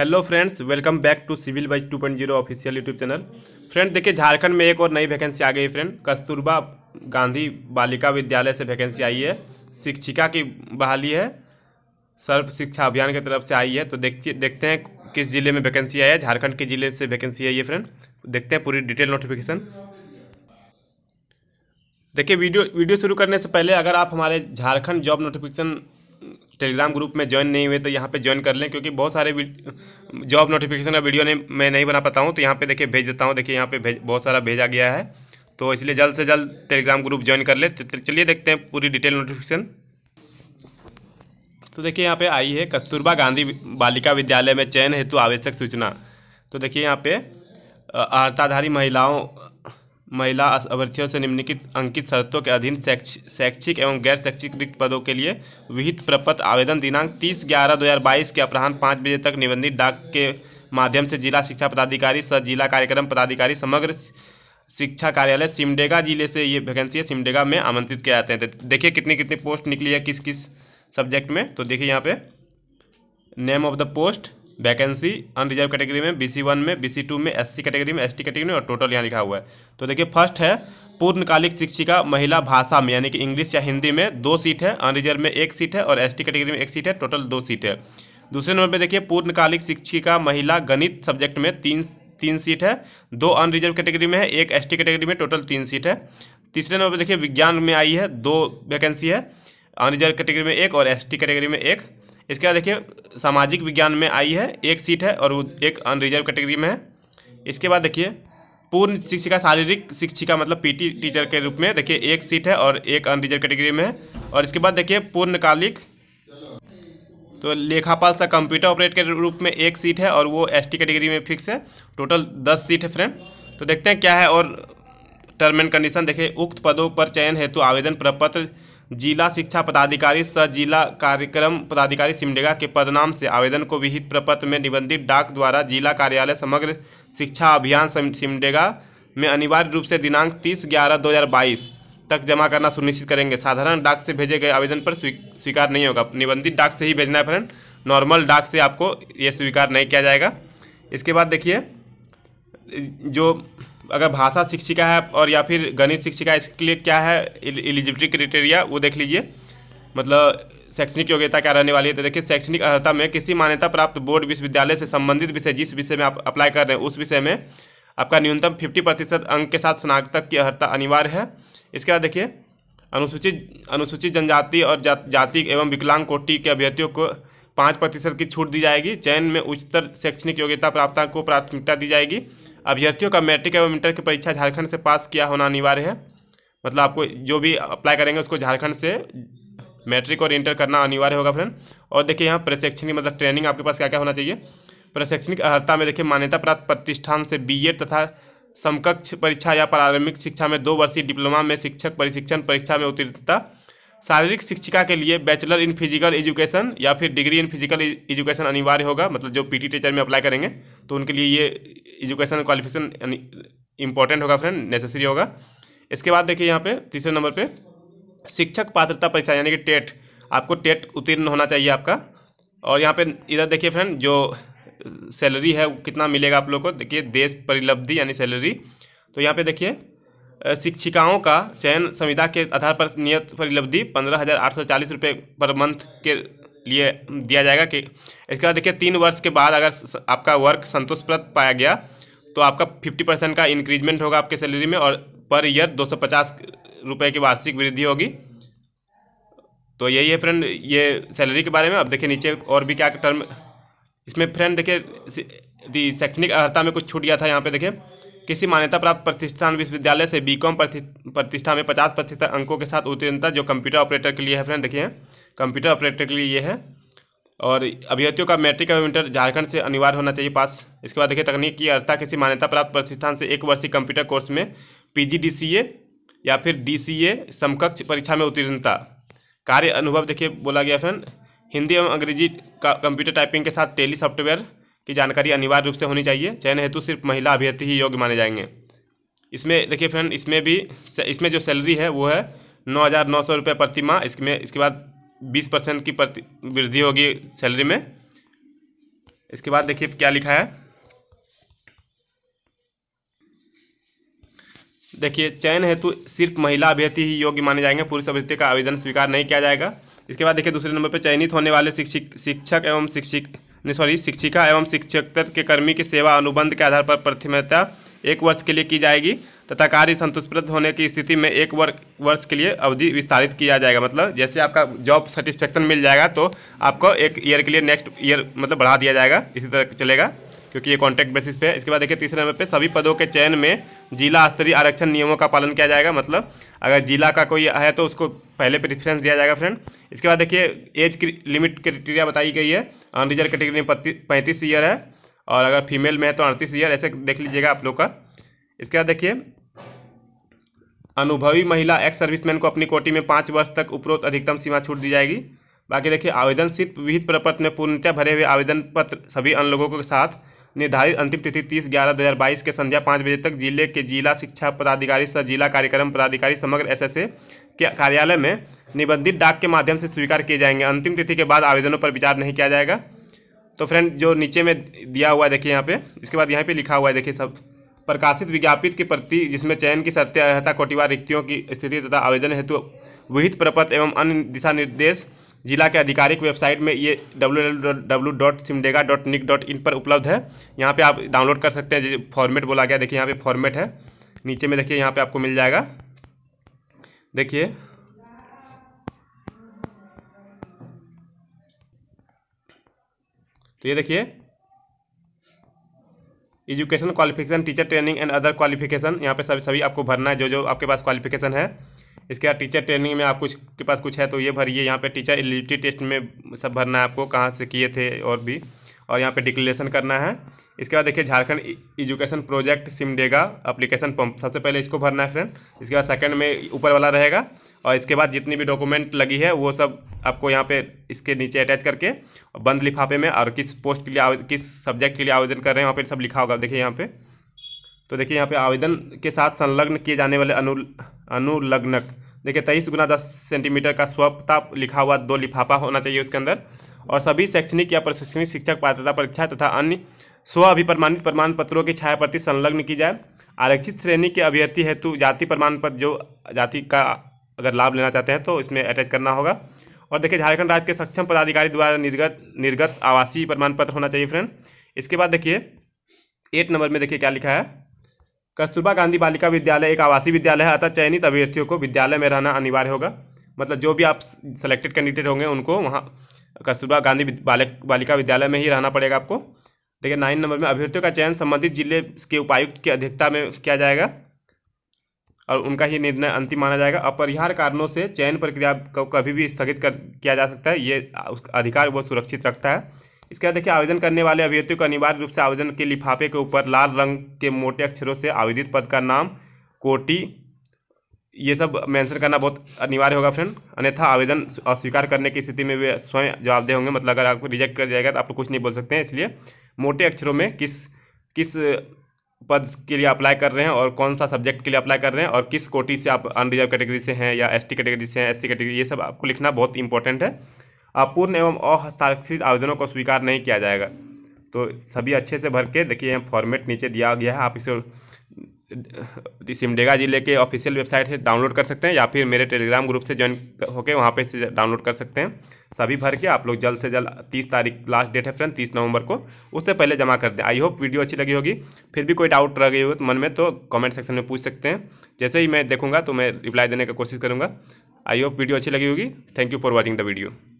hello friends welcome back to civil बाइज two point zero official YouTube channel friend देखिए झारखंड में एक और नई वैकेंसी आ गई फ्रेंड कस्तूरबा गांधी बालिका विद्यालय से वैकेंसी आई है शिक्षिका की बहाली है सर्व शिक्षा अभियान की तरफ से आई है तो देखते देखते हैं किस जिले में वैकेंसी आई है झारखंड के जिले से वैकेंसी आई है फ्रेंड देखते हैं पूरी डिटेल नोटिफिकेशन देखिए वीडियो वीडियो शुरू करने से पहले अगर आप हमारे Jharkhand job notification Telegram group में ज्वाइन नहीं हुए तो यहाँ पे ज्वाइन कर लें क्योंकि बहुत सारे जॉब नोटिफिकेशन का वीडियो नहीं मैं नहीं बना पाता हूँ तो यहाँ पे देखिए भेज देता हूँ देखिए यहाँ पे भेज बहुत सारा भेजा गया है तो इसलिए जल्द से जल्द टेलीग्राम ग्रुप ज्वाइन कर ले चलिए देखते हैं पूरी डिटेल नोटिफिकेशन तो देखिए यहाँ पर आई है कस्तूरबा गांधी बालिका विद्यालय में चयन हेतु आवश्यक सूचना तो देखिए यहाँ पे अर्थाधारी महिलाओं महिला अभ्यर्थियों से निम्नलिखित अंकित शर्तों के अधीन शैक्षिक एवं गैर शैक्षिक रिक्त पदों के लिए विहित प्रपत्र आवेदन दिनांक तीस ग्यारह दो हज़ार बाईस के अपराह्न पाँच बजे तक निबंधित डाक के माध्यम से जिला शिक्षा पदाधिकारी सह जिला कार्यक्रम पदाधिकारी समग्र शिक्षा कार्यालय सिमडेगा जिले से ये वैकेंसी सिमडेगा में आमंत्रित किया जाते हैं तो देखिए कितनी कितनी पोस्ट निकली है किस किस सब्जेक्ट में तो देखिए यहाँ पे name of the post vacancy unreserved category में सी वन में सी टू में सी कैटेगरी में टी कैटेगरी में और टोटल यहाँ लिखा हुआ है तो देखिए फर्स्ट है पूर्णकालिक शिक्षिका महिला भाषा में यानी कि इंग्लिश या हिंदी में दो सीट है अनरिजर्व में एक सीट है और टी कैटेगरी में एक सीट है टोटल दो सीट है दूसरे नंबर पर देखिए पूर्णकालिक शिक्षिका महिला गणित सब्जेक्ट में तीन तीन सीट है दो अनरिजर्व कैटेगरी में है एक टी कैटेगरी में टोटल तीन सीट है तीसरे नंबर पर देखिए विज्ञान में आई है दो वैकेंसी है अनरिजर्व कैटेगरी में एक और टी कैटेगरी में एक इसके बाद देखिए सामाजिक विज्ञान में आई है एक सीट है और वो एक अनरिजर्व कैटेगरी में है इसके बाद देखिए पूर्ण शिक्षिका शारीरिक शिक्षिका मतलब पीटी टीचर के रूप में देखिए एक सीट है और एक अनरिजर्व कैटेगरी में है और इसके बाद देखिए पूर्णकालिक तो लेखापाल सा कंप्यूटर ऑपरेट के रूप में एक सीट है और वो एसटी कैटेगरी में फिक्स है टोटल दस सीट है फ्रेंड तो देखते हैं क्या है और टर्म एंड कंडीशन देखिए उक्त पदों पर चयन हेतु आवेदन प्रपत्र जिला शिक्षा पदाधिकारी सह जिला कार्यक्रम पदाधिकारी सिमडेगा के पदनाम से आवेदन को विहित प्रपत्र में निबंधित डाक द्वारा जिला कार्यालय समग्र शिक्षा अभियान सिमडेगा में अनिवार्य रूप से दिनांक तीस ग्यारह दो हज़ार बाईस तक जमा करना सुनिश्चित करेंगे साधारण डाक से भेजे गए आवेदन पर स्वीकार नहीं होगा निबंधित डाक से ही भेजना है फ्रेंड नॉर्मल डाक से आपको ये स्वीकार नहीं किया जाएगा इसके बाद देखिए जो अगर भाषा शिक्षिका है और या फिर गणित शिक्षिका इसके लिए क्या है एलिजिबिलिटी क्राइटेरिया वो देख लीजिए मतलब शैक्षणिक योग्यता क्या रहने वाली है तो देखिए शैक्षणिक अर्हता में किसी मान्यता प्राप्त बोर्ड विश्वविद्यालय से संबंधित विषय जिस विषय में आप अप्लाई कर रहे हैं उस विषय में आपका न्यूनतम फिफ्टी प्रतिशत अंक के साथ स्नातक की अर्हता अनिवार्य है इसके बाद देखिए अनुसूचित अनुसूचित जनजाति और जा, जाति एवं विकलांग कोटि के अभ्यर्थियों को पाँच प्रतिशत की छूट दी जाएगी चयन में उच्चतर शैक्षणिक योग्यता प्राप्त को प्राथमिकता दी जाएगी अभ्यर्थियों का मैट्रिक एवं इंटर की परीक्षा झारखंड से पास किया होना अनिवार्य है मतलब आपको जो भी अप्लाई करेंगे उसको झारखंड से मैट्रिक और इंटर करना अनिवार्य होगा फ्रेंड और देखिए यहाँ प्रशैक्षणिक मतलब ट्रेनिंग आपके पास क्या क्या होना चाहिए प्रशैक्षणिक अर्हता में देखिए मान्यता प्राप्त प्रतिष्ठान से बी तथा समकक्ष परीक्षा या प्रारंभिक शिक्षा में दो वर्षीय डिप्लोमा में शिक्षक प्रशिक्षण परीक्षा में उत्तीर्णता शारीरिक शिक्षिका के लिए बैचलर इन फिजिकल एजुकेशन या फिर डिग्री इन फिजिकल एजुकेशन अनिवार्य होगा मतलब जो पीटी टीचर में अप्लाई करेंगे तो उनके लिए ये एजुकेशन क्वालिफिकेशन इंपॉर्टेंट होगा फ्रेंड नेसेसरी होगा इसके बाद देखिए यहाँ पे तीसरे नंबर पे शिक्षक पात्रता परीक्षा यानी कि टेट आपको टेट उत्तीर्ण होना चाहिए आपका और यहाँ पर इधर देखिए फ्रेंड जो सैलरी है कितना मिलेगा आप लोग को देखिए देश परिलब्धि यानी सैलरी तो यहाँ पर देखिए शिक्षिकाओं का चयन संविदा के आधार पर नियत परिलब्धि पंद्रह हज़ार आठ सौ चालीस रुपये पर मंथ के लिए दिया जाएगा कि इसके बाद देखिए तीन वर्ष के बाद अगर आपका वर्क संतोषप्रद पाया गया तो आपका फिफ्टी परसेंट का इंक्रीजमेंट होगा आपके सैलरी में और पर ईयर दो सौ पचास रुपये की वार्षिक वृद्धि होगी तो यही है फ्रेंड ये सैलरी के बारे में अब देखिए नीचे और भी क्या टर्म इसमें फ्रेंड देखिए शैक्षणिक अर्ता में कुछ छूट गया था यहाँ पे देखिए किसी मान्यता प्राप्त प्रतिष्ठान विश्वविद्यालय से बीकॉम प्रतिष्ठा में पचास प्रतिशत अंकों के साथ उत्तीर्णता जो कंप्यूटर ऑपरेटर के लिए है फ्रेंड देखिए कंप्यूटर ऑपरेटर के लिए ये है और अभ्यर्थियों का मैट्रिक एवं इंटर झारखंड से अनिवार्य होना चाहिए पास इसके बाद देखिए तकनीक की अर्था किसी मान्यता प्राप्त प्रतिष्ठान से एक वर्षीय कंप्यूटर कोर्स में पी या फिर डी समकक्ष परीक्षा में उत्तीर्णता कार्य अनुभव देखिए बोला गया फ्रेंड हिंदी एवं अंग्रेजी का कंप्यूटर टाइपिंग के साथ टेली सॉफ्टवेयर की जानकारी अनिवार्य रूप से होनी चाहिए चयन हेतु सिर्फ महिला अभ्यर्थी ही योग्य माने जाएंगे इसमें देखिए फ्रेंड इसमें भी इसमें जो सैलरी है वो है नौ हज़ार नौ सौ रुपये प्रति माह इसमें इसके बाद बीस परसेंट की प्रति वृद्धि होगी सैलरी में इसके बाद देखिए क्या लिखा है देखिए चयन हेतु सिर्फ महिला अभ्यर्थी ही योग्य माने जाएंगे पुरुष अभ्यर्थी का आवेदन स्वीकार नहीं किया जाएगा इसके बाद देखिए दूसरे नंबर पर चयनित होने वाले शिक्षक शिक्षक एवं शिक्षिक सॉरी शिक्षिका एवं शिक्षकतर के कर्मी की सेवा अनुबंध के आधार पर प्राथमिकता एक वर्ष के लिए की जाएगी तथा कार्य संतुष्टप्रद होने की स्थिति में एक वर्ष के लिए अवधि विस्तारित किया जाएगा मतलब जैसे आपका जॉब सेटिस्फेक्शन मिल जाएगा तो आपको एक ईयर के लिए नेक्स्ट ईयर मतलब बढ़ा दिया जाएगा इसी तरह चलेगा क्योंकि ये कॉन्ट्रैक्ट बेसिस पे है इसके बाद देखिए तीसरे नंबर पे सभी पदों के चयन में जिला स्तरीय आरक्षण नियमों का पालन किया जाएगा मतलब अगर जिला का कोई है तो उसको पहले प्रिफ्रेंस दिया जाएगा फ्रेंड इसके बाद देखिए एज लिमिट क्रिटेरिया बताई गई है अनरिजर्व कैटेगरी में पैंतीस ईयर है और अगर फीमेल में है तो अड़तीस ईयर ऐसे देख लीजिएगा आप लोग का इसके बाद देखिए अनुभवी महिला एक्स सर्विसमैन को अपनी कोटी में पाँच वर्ष तक उपरोक्त अधिकतम सीमा छूट दी जाएगी बाकी देखिए आवेदन सिर्फ विहित प्रपत्र में पूर्णतः भरे हुए आवेदन पत्र सभी अन्य लोगों के साथ निर्धारित अंतिम तिथि तीस ग्यारह दो हज़ार बाईस के संध्या पाँच बजे तक जिले के जिला शिक्षा पदाधिकारी सह जिला कार्यक्रम पदाधिकारी समग्र एसएसए के कार्यालय में निबंधित डाक के माध्यम से स्वीकार किए जाएंगे अंतिम तिथि के बाद आवेदनों पर विचार नहीं किया जाएगा तो फ्रेंड जो नीचे में दिया हुआ है देखिए यहाँ पे इसके बाद यहाँ पे लिखा हुआ है देखिए सब प्रकाशित विज्ञापित के प्रति जिसमें चयन की सत्याहता कोटिवार रिक्तियों की स्थिति तथा आवेदन हेतु विहित प्रपत्र एवं अन्य दिशा निर्देश जिला के आधिकारिक वेबसाइट में ये www.simdega.nic.in पर उपलब्ध है यहाँ पे आप डाउनलोड कर सकते हैं जैसे फॉर्मेट बोला गया देखिए यहाँ पे फॉर्मेट है नीचे में देखिए यहाँ पे आपको मिल जाएगा देखिए तो ये देखिए education qualification teacher training and other qualification यहाँ पे सभी सभी आपको भरना है जो जो आपके पास क्वालिफिकेशन है इसके बाद टीचर ट्रेनिंग में आप कुछ के पास कुछ है तो ये भरिए यहाँ पे टीचर एलिजिबिलिटी टेस्ट में सब भरना है आपको कहाँ से किए थे और भी और यहाँ पे डिक्लेरेशन करना है इसके बाद देखिए Jharkhand education e- project Simdega application पम्प सबसे पहले इसको भरना है फ्रेंड इसके बाद सेकंड में ऊपर वाला रहेगा और इसके बाद जितनी भी डॉक्यूमेंट लगी है वो सब आपको यहाँ पे इसके नीचे अटैच करके बंद लिफाफे में और किस पोस्ट के लिए किस सब्जेक्ट के लिए आवेदन कर रहे हैं वहाँ पर सब लिखा होगा देखिए यहाँ पे तो देखिए यहाँ पे आवेदन के साथ संलग्न किए जाने वाले अनु अनुलग्नक देखिए तेईस गुना दस सेंटीमीटर का स्वपता लिखा हुआ दो लिफाफा होना चाहिए उसके अंदर और सभी शैक्षणिक या प्रशिक्षणिक शिक्षक पात्रता परीक्षा तथा अन्य स्व अभिप्रमाणित प्रमाण पत्रों की छाया प्रति संलग्न की जाए आरक्षित श्रेणी के अभ्यर्थी हेतु जाति प्रमाण पत्र जो जाति का अगर लाभ लेना चाहते हैं तो इसमें अटैच करना होगा और देखिए झारखंड राज्य के सक्षम पदाधिकारी द्वारा निर्गत निर्गत आवासीय प्रमाण पत्र होना चाहिए फ्रेंड इसके बाद देखिए एट नंबर में देखिए क्या लिखा है कस्तूरबा गांधी बालिका विद्यालय एक आवासीय विद्यालय है अतः चयनित अभ्यर्थियों को विद्यालय में रहना अनिवार्य होगा मतलब जो भी आप सेलेक्टेड कैंडिडेट होंगे उनको वहाँ कस्तूरबा गांधी बालक बालिका विद्यालय में ही रहना पड़ेगा आपको देखिए नाइन नंबर में अभ्यर्थियों का चयन संबंधित जिले के उपायुक्त की अध्यक्षता में किया जाएगा और उनका ही निर्णय अंतिम माना जाएगा अपरिहार्य कारणों से चयन प्रक्रिया को कभी भी स्थगित कर किया जा सकता है ये अधिकार वो सुरक्षित रखता है इसके बाद देखिए आवेदन करने वाले अभ्यर्थियों को अनिवार्य रूप से आवेदन के लिफाफे के ऊपर लाल रंग के मोटे अक्षरों से आवेदित पद का नाम कोटी ये सब मेंशन करना बहुत अनिवार्य होगा फ्रेंड अन्यथा आवेदन अस्वीकार करने की स्थिति में वे स्वयं जवाबदेह होंगे मतलब अगर आपको रिजेक्ट कर जाएगा तो आपको कुछ नहीं बोल सकते हैं इसलिए मोटे अक्षरों में किस किस पद के लिए अप्लाई कर रहे हैं और कौन सा सब्जेक्ट के लिए अप्लाई कर रहे हैं और किस कोटी से आप अनरिजर्व कैटेगरी से हैं या एसटी कैटेगरी से हैं एससी कैटेगरी ये सब आपको लिखना बहुत इंपॉर्टेंट है अपूर्ण एवं अहस्ताक्षरित आवेदनों को स्वीकार नहीं किया जाएगा तो सभी अच्छे से भर के देखिए यहाँ फॉर्मेट नीचे दिया गया है आप इसे सिमडेगा जिले के ऑफिशियल वेबसाइट से डाउनलोड कर सकते हैं या फिर मेरे टेलीग्राम ग्रुप से ज्वाइन होकर वहाँ पे डाउनलोड कर सकते हैं सभी भर के आप लोग जल्द से जल्द तीस तारीख लास्ट डेट है फ्रेंड तीस नवंबर को उससे पहले जमा कर दें आई होप वीडियो अच्छी लगी होगी फिर भी कोई डाउट रह गई हो मन में तो कमेंट सेक्शन में पूछ सकते हैं जैसे ही मैं देखूँगा तो मैं रिप्लाई देने की कोशिश करूँगा आई होप वीडियो अच्छी लगी होगी thank you for watching the video